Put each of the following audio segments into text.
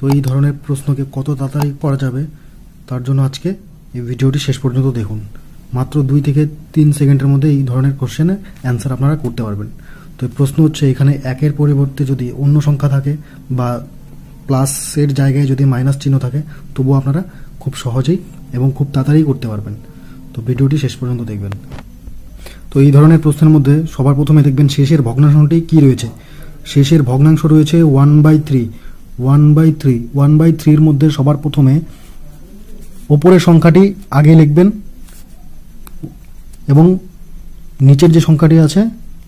তো এই ধরনের প্রশ্নকে কত তাড়াতাড়ি করা যাবে তার জন্য আজকে এই ভিডিওটি শেষ পর্যন্ত দেখুন মাত্র দুই থেকে তিন সেকেন্ডের মধ্যে এই ধরনের কোশ্চেনের অ্যান্সার আপনারা করতে পারবেন তো প্রশ্ন হচ্ছে এখানে একের পরিবর্তে যদি অন্য সংখ্যা থাকে বা প্লাসের জায়গায় যদি মাইনাস চিহ্ন থাকে তবুও আপনারা খুব সহজেই এবং খুব তাড়াতাড়ি করতে পারবেন তো ভিডিওটি শেষ পর্যন্ত দেখবেন তো এই ধরনের প্রশ্নের মধ্যে সবার প্রথমে দেখবেন শেষের ভগ্নাংশটি কি রয়েছে শেষের ভগ্নাংশ রয়েছে one by three one by three one by থ্রির মধ্যে সবার প্রথমে ওপরের সংখ্যাটি আগে লিখবেন এবং নিচের যে সংখ্যাটি আছে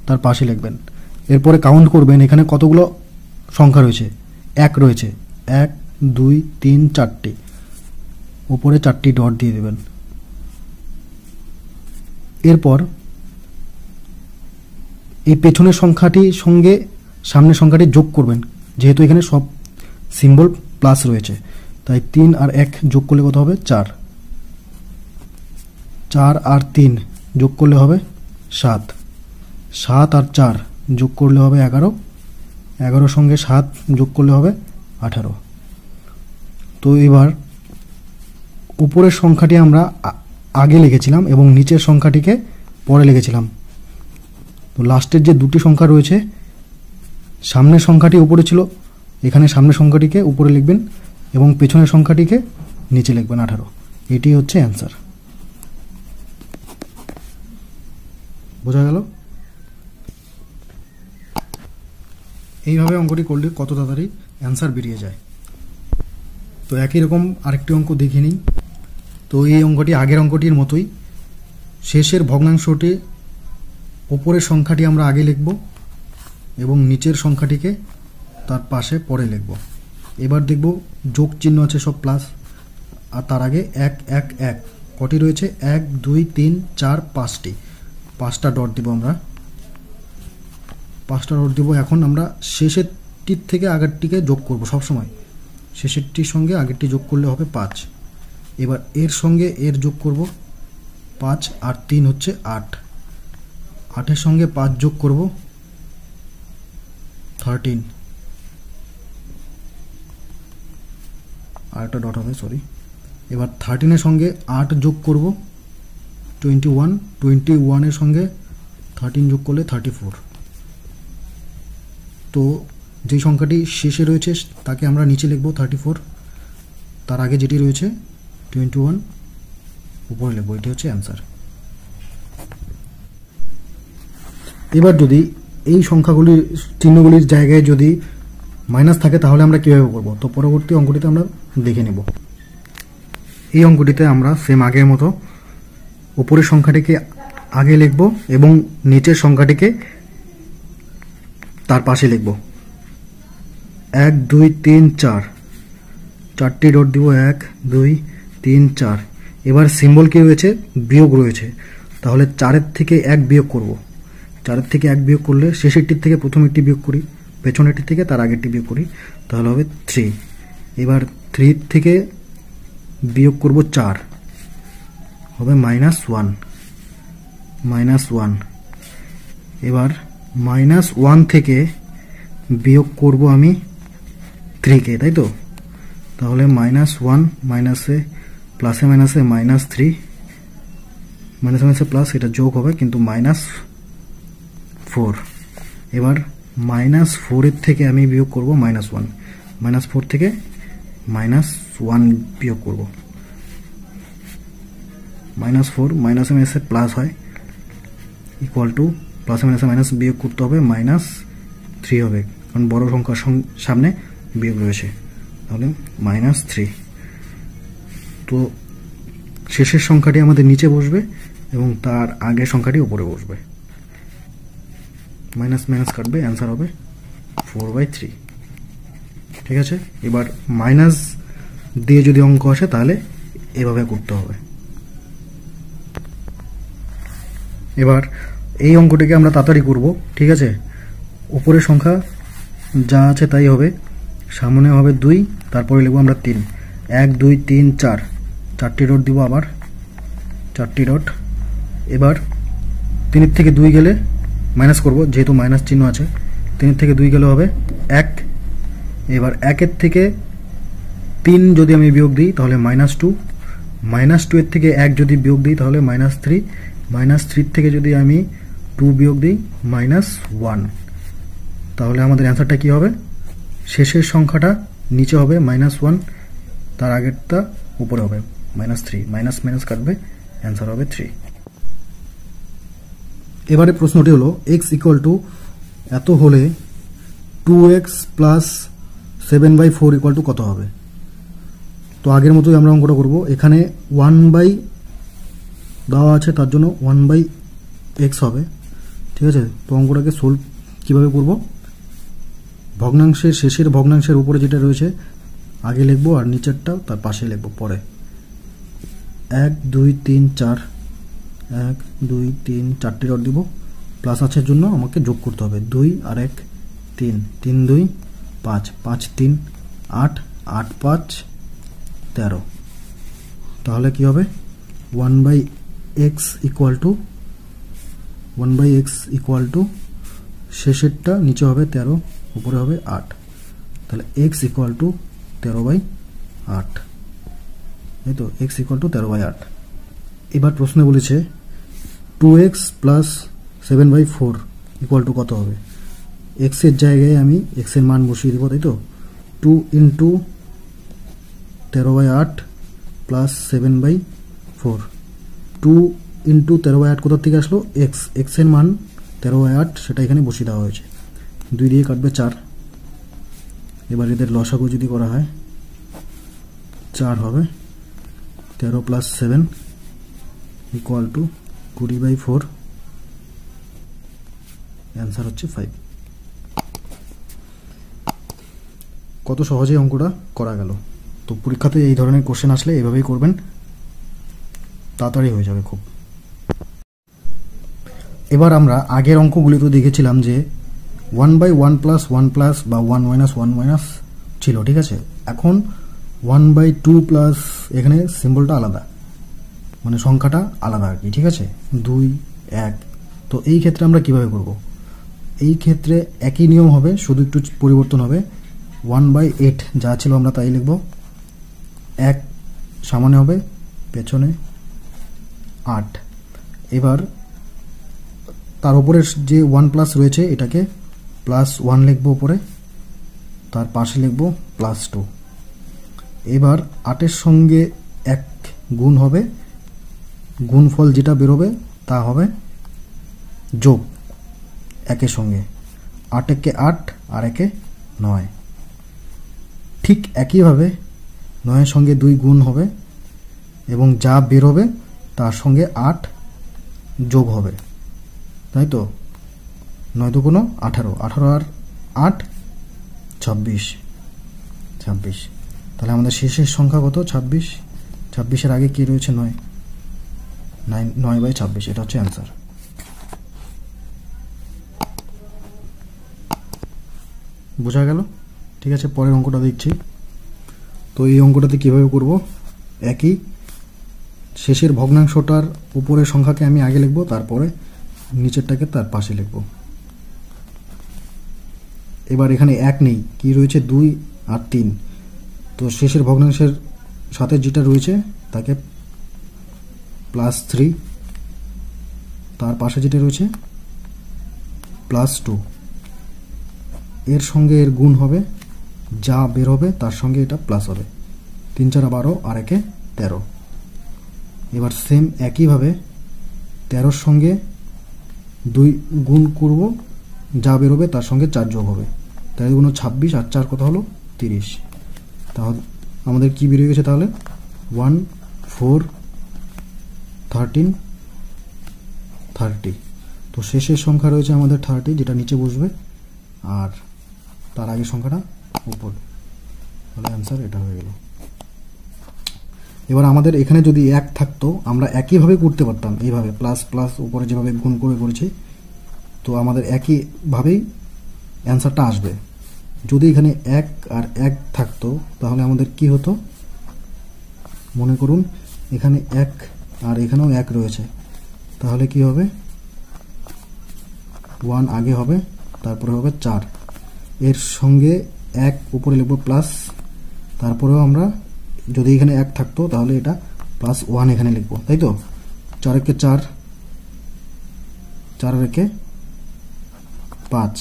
তার পাশে লিখবেন এরপরে কাউন্ট করবেন এখানে কতগুলো সংখ্যা রয়েছে এক রয়েছে এক দুই তিন চারটি ওপরে চারটি ডট দিয়ে দেবেন এরপর এই পেছনের সংখ্যাটির সঙ্গে সামনের সংখ্যাটি যোগ করবেন যেহেতু এখানে সব সিম্বল প্লাস রয়েছে তাই তিন আর এক যোগ করলে কত হবে চার চার আর তিন যোগ করলে হবে সাত সাত আর চার যোগ করলে হবে এগারো এগারোর সঙ্গে সাত যোগ করলে হবে আঠারো তো এবার উপরের সংখ্যাটি আমরা আগে লিখেছিলাম এবং নিচের সংখ্যাটিকে পরে লিখেছিলাম তো লাস্টের যে দুটি সংখ্যা রয়েছে সামনের সংখ্যাটি উপরে ছিল এখানে সামনের সংখ্যাটিকে উপরে লিখবেন এবং পেছনের সংখ্যাটিকে নিচে লিখবেন আঠারো এটি হচ্ছে অ্যান্সার বোঝা গেল এইভাবে অঙ্কটি করলে কত তাড়াতাড়ি অ্যান্সার বেরিয়ে যায় তো একই রকম আরেকটি অঙ্ক দেখে নিই তো এই অঙ্কটি আগের অঙ্কটির মতোই শেষের ভগ্নাংশটি ওপরের সংখ্যাটি আমরা আগে লিখব এবং নিচের সংখ্যাটিকে তার পাশে পরে লিখব এবার দেখব যোগ চিহ্ন আছে সব প্লাস আর তার আগে এক এক এক কটি রয়েছে এক দুই তিন চার পাঁচটি পাঁচটা ডট দিব আমরা পাঁচটা ডট দিব এখন আমরা শেষেরটির থেকে আগেরটিকে যোগ করব সময় শেষেরটির সঙ্গে আগেরটি যোগ করলে হবে পাঁচ এবার এর সঙ্গে এর যোগ করব পাঁচ আর তিন হচ্ছে আট আটের সঙ্গে পাঁচ যোগ করব থার্টিন আর একটা ডট হবে সরি এবার থার্টিনের সঙ্গে আট যোগ করব টোয়েন্টি ওয়ান টোয়েন্টি ওয়ানের সঙ্গে থার্টিন যোগ করলে থার্টি ফোর তো যে সংখ্যাটি শেষে রয়েছে তাকে আমরা নিচে লিখব থার্টি ফোর তার আগে যেটি রয়েছে টোয়েন্টি ওয়ান উপরে লিখব এটি হচ্ছে অ্যান্সার এবার যদি এই সংখ্যাগুলির চিহ্নগুলির জায়গায় যদি মাইনাস থাকে তাহলে আমরা কীভাবে করব তো পরবর্তী অঙ্কটিতে আমরা দেখে নেব এই অঙ্কটিতে আমরা সেম আগের মতো উপরের সংখ্যাটিকে আগে লিখব এবং নিচের সংখ্যাটিকে তার পাশে লিখব এক দুই তিন চার চারটি ডট দিব এক দুই তিন চার এবার সিম্বল কি রয়েছে বিয়োগ রয়েছে তাহলে চারের থেকে এক বিয়োগ করব চারের থেকে এক বিয়োগ করলে শেষেরটির থেকে প্রথমেরটি বিয়োগ করি পেছনেরটি থেকে তার আগেরটি বিয়োগ করি তাহলে হবে থ্রি এবার থ্রি থেকে বিয়োগ করব চার হবে মাইনাস ওয়ান মাইনাস ওয়ান এবার মাইনাস ওয়ান থেকে বিয়োগ করব আমি থ্রিকে তাই তো তাহলে মাইনাস ওয়ান মাইনাসে প্লাসে মাইনাসে মাইনাস থ্রি মাইনাস মাইনাসে প্লাস এটা যোগ হবে কিন্তু মাইনাস ফোর এবার মাইনাস ফোরের থেকে আমি বিয়োগ করব মাইনাস ওয়ান মাইনাস ফোর থেকে মাইনাস ওয়ান বিয়োগ করব মাইনাস ফোর মাইনাসে মাইনাসে প্লাস হয় ইকুয়াল টু প্লাসে মাইনাসে মাইনাস বিয়োগ করতে হবে মাইনাস থ্রি হবে কারণ বড় সংখ্যার সামনে বিয়োগ রয়েছে তাহলে মাইনাস থ্রি তো শেষের সংখ্যাটি আমাদের নিচে বসবে এবং তার আগের সংখ্যাটি উপরে বসবে মাইনাস মাইনাস কাটবে অ্যান্সার হবে ফোর বাই থ্রি ঠিক আছে এবার মাইনাস দিয়ে যদি অঙ্ক আসে তাহলে এভাবে করতে হবে এবার এই অঙ্কটিকে আমরা তাড়াতাড়ি করব ঠিক আছে উপরের সংখ্যা যা আছে তাই হবে সামনে হবে দুই তারপরে লিখবো আমরা তিন এক দুই তিন চার চারটি রোড দিব আবার চারটি রোড এবার তিনের থেকে দুই গেলে মাইনাস করব যেহেতু মাইনাস চিহ্ন আছে তিনের থেকে দুই গেলে হবে এক এবার একের থেকে তিন যদি আমি বিয়োগ দিই তাহলে মাইনাস টু মাইনাস টু এর থেকে এক যদি বিয়োগ দিই তাহলে মাইনাস থ্রি মাইনাস থ্রির থেকে যদি আমি টু বিয়োগ দিই মাইনাস ওয়ান তাহলে আমাদের অ্যান্সারটা কি হবে শেষের সংখ্যাটা নিচে হবে মাইনাস ওয়ান তার আগেরটা উপরে হবে মাইনাস থ্রি মাইনাস মাইনাস কাটবে অ্যান্সার হবে থ্রি এবারে প্রশ্নটি হলো এক্স ইকুয়াল টু এত হলে two x plus seven by four equal to কত হবে তো আগের মতোই আমরা অঙ্কটা করব এখানে ওয়ান বাই দেওয়া আছে তার জন্য ওয়ান বাই এক্স হবে ঠিক আছে তো অঙ্কটাকে সোল কীভাবে করব ভগ্নাংশের শেষের ভগ্নাংশের উপরে যেটা রয়েছে আগে লিখবো আর নিচেরটা তার পাশে লিখবো পরে এক দুই তিন চার এক দুই তিন চারটে রড দিব প্লাস আছে জন্য আমাকে যোগ করতে হবে দুই আর এক তিন তিন দুই পাঁচ পাঁচ তিন আট আট পাঁচ তেরো তাহলে কি হবে one by x equal to one by x equal to শেষেরটা নিচে হবে তেরো উপরে হবে আট তাহলে এক্স ইকুয়াল টু তেরো বাই আট এই তো এক্স ইকুয়াল টু তেরো বাই আট এবার প্রশ্নে বলেছে two x plus seven by four equal to কত হবে এক্সের জায়গায় আমি এক্সের মান বসিয়ে দেবো তাই তো টু ইন্টু তেরো বাই আট plus seven by four two into তেরো বাই আট কোথার থেকে আসলো এক্স এক্সের মান তেরো বাই আট সেটা এখানে বসিয়ে দেওয়া হয়েছে দুই দিয়ে কাটবে চার এবার এদের লসাগু যদি করা হয় চার হবে তেরো প্লাস সেভেন ইকুয়াল টু কুড়ি বাই ফোর অ্যান্সার হচ্ছে ফাইভ কত সহজেই অঙ্কটা করা গেল তো পরীক্ষাতে এই ধরনের কোশ্চেন আসলে এভাবেই করবেন তাড়াতাড়ি হয়ে যাবে খুব এবার আমরা আগের অঙ্কগুলিতে দেখেছিলাম যে one by one plus one plus বা ওয়ান মাইনাস ওয়ান মাইনাস ছিল ঠিক আছে এখন ওয়ান বাই টু প্লাস এখানে সিম্বলটা আলাদা মানে সংখ্যাটা আলাদা আর কি ঠিক আছে দুই এক তো এই ক্ষেত্রে আমরা কিভাবে করব এই ক্ষেত্রে একই নিয়ম হবে শুধু একটু পরিবর্তন হবে ওয়ান বাই এইট যা ছিল আমরা তাই লিখব এক সামনে হবে পেছনে আট এবার তার উপরে যে ওয়ান প্লাস রয়েছে এটাকে প্লাস ওয়ান লিখবো উপরে তার পাশে লিখবো প্লাস টু এবার আটের সঙ্গে এক গুণ হবে গুণফল যেটা বেরোবে তা হবে যোগ একের সঙ্গে আট একে আট আর একে নয় ঠিক একইভাবে নয়ের সঙ্গে দুই গুণ হবে এবং যা বেরোবে তার সঙ্গে আট যোগ হবে তাই তো নয় দুগুণ আঠারো আঠারো আর আট ছাব্বিশ ছাব্বিশ তাহলে আমাদের শেষের সংখ্যা কত ছাব্বিশ ছাব্বিশের আগে কী রয়েছে নয় নাইন নয় বাই ছাব্বিশ এটা হচ্ছে অ্যান্সার বোঝা গেল ঠিক আছে পরের অঙ্কটা দিচ্ছি তো এই অঙ্কটাতে কিভাবে করব একই শেষের ভগ্নাংশটার উপরের সংখ্যাকে আমি আগে লিখব তারপরে নিচেরটাকে তার পাশে লিখব এবার এখানে এক নেই কি রয়েছে দুই আর তিন তো শেষের ভগ্নাংশের সাথে যেটা রয়েছে তাকে প্লাস থ্রি তার পাশে যেটা রয়েছে প্লাস টু এর সঙ্গে এর গুণ হবে যা বের হবে তার সঙ্গে এটা প্লাস হবে তিন চার বারো আর একে তেরো এবার সেম একইভাবে তেরোর সঙ্গে দুই গুণ করব যা বেরোবে তার সঙ্গে চার যোগ হবে তেরো গুণ ছাব্বিশ আর চার কথা হলো তিরিশ তাহলে আমাদের কি বেরিয়ে গেছে তাহলে ওয়ান ফোর থার্টিন থার্টি তো শেষের সংখ্যা রয়েছে আমাদের থার্টি যেটা নিচে বসবে আর তার আগে সংখ্যাটা উপর তাহলে অ্যান্সার এটা হয়ে গেল এবার আমাদের এখানে যদি এক থাকতো আমরা একইভাবে করতে পারতাম এইভাবে প্লাস প্লাস উপরে যেভাবে গুণ করে করেছি তো আমাদের একইভাবেই অ্যান্সারটা আসবে যদি এখানে এক আর এক থাকতো তাহলে আমাদের কি হতো মনে করুন এখানে এক আর এখানেও এক রয়েছে তাহলে কি হবে ওয়ান আগে হবে তারপরে হবে চার এর সঙ্গে এক উপরে লিখব প্লাস তারপরেও আমরা যদি এখানে এক থাকতো তাহলে এটা প্লাস ওয়ান এখানে লিখবো তাই তো চার একে চার চার একে পাঁচ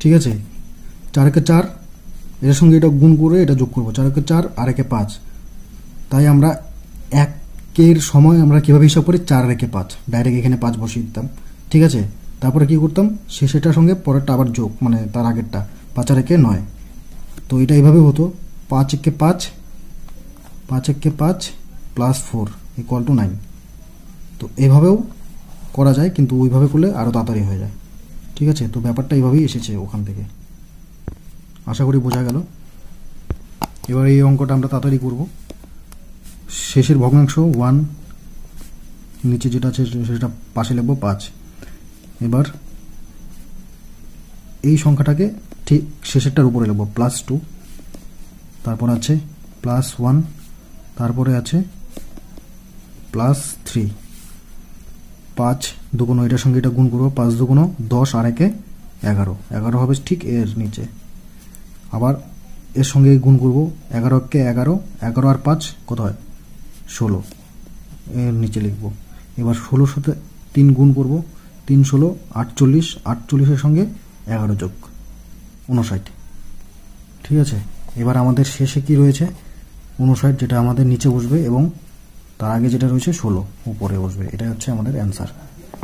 ঠিক আছে চার একে চার এটার সঙ্গে এটা গুণ করে এটা যোগ করবো চার একে চার আর একে পাঁচ তাই আমরা একের সময় আমরা কীভাবে হিসাব করি চার রেখে পাঁচ ডাইরেক্ট এখানে পাঁচ বসিয়ে দিতাম ঠিক আছে তারপরে কি করতাম সেটার সঙ্গে পরেরটা আবার যোগ মানে তার আগেরটা পাঁচ আর একে নয় তো এটা এইভাবে হতো পাঁচ একে পাঁচ পাঁচ একে পাঁচ plus four equal to nine তো এভাবেও করা যায় কিন্তু ওইভাবে করলে আরও তাড়াতাড়ি হয়ে যায় ঠিক আছে তো ব্যাপারটা এইভাবেই এসেছে ওখান থেকে আশা করি বোঝা গেল এবার এই অঙ্কটা আমরা তাড়াতাড়ি করব শেষের ভগ্নাংশ ওয়ান নিচে যেটা আছে সেটা পাশে লিখব পাঁচ এবার এই সংখ্যাটাকে ঠিক শেষেরটার উপরে লিখব প্লাস টু তারপর আছে প্লাস ওয়ান তারপরে আছে প্লাস থ্রি পাঁচ দুগুণ এটার সঙ্গে এটা গুণ করবো পাঁচ দুগুণ দশ আর একে এগারো এগারো হবে ঠিক এর নিচে আবার এর সঙ্গে গুণ করব এগারো একে এগারো এগারো আর পাঁচ কত হয় ষোলো এর নিচে লিখব এবার ষোলোর সাথে তিন গুণ করবো তিন ষোলো আটচল্লিশ আটচল্লিশের সঙ্গে এগারো যোগ উনষাট ঠিক আছে এবার আমাদের শেষে কি রয়েছে উনষাট যেটা আমাদের নিচে বসবে এবং তার আগে যেটা রয়েছে ষোলো উপরে বসবে এটাই হচ্ছে আমাদের অ্যান্সার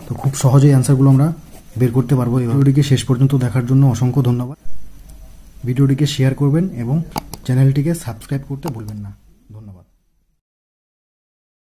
তো খুব সহজেই অ্যান্সারগুলো আমরা বের করতে পারবো এই ভিডিওটিকে শেষ পর্যন্ত দেখার জন্য অসংখ্য ধন্যবাদ ভিডিওটিকে শেয়ার করবেন এবং চ্যানেলটিকে সাবস্ক্রাইব করতে ভুলবেন না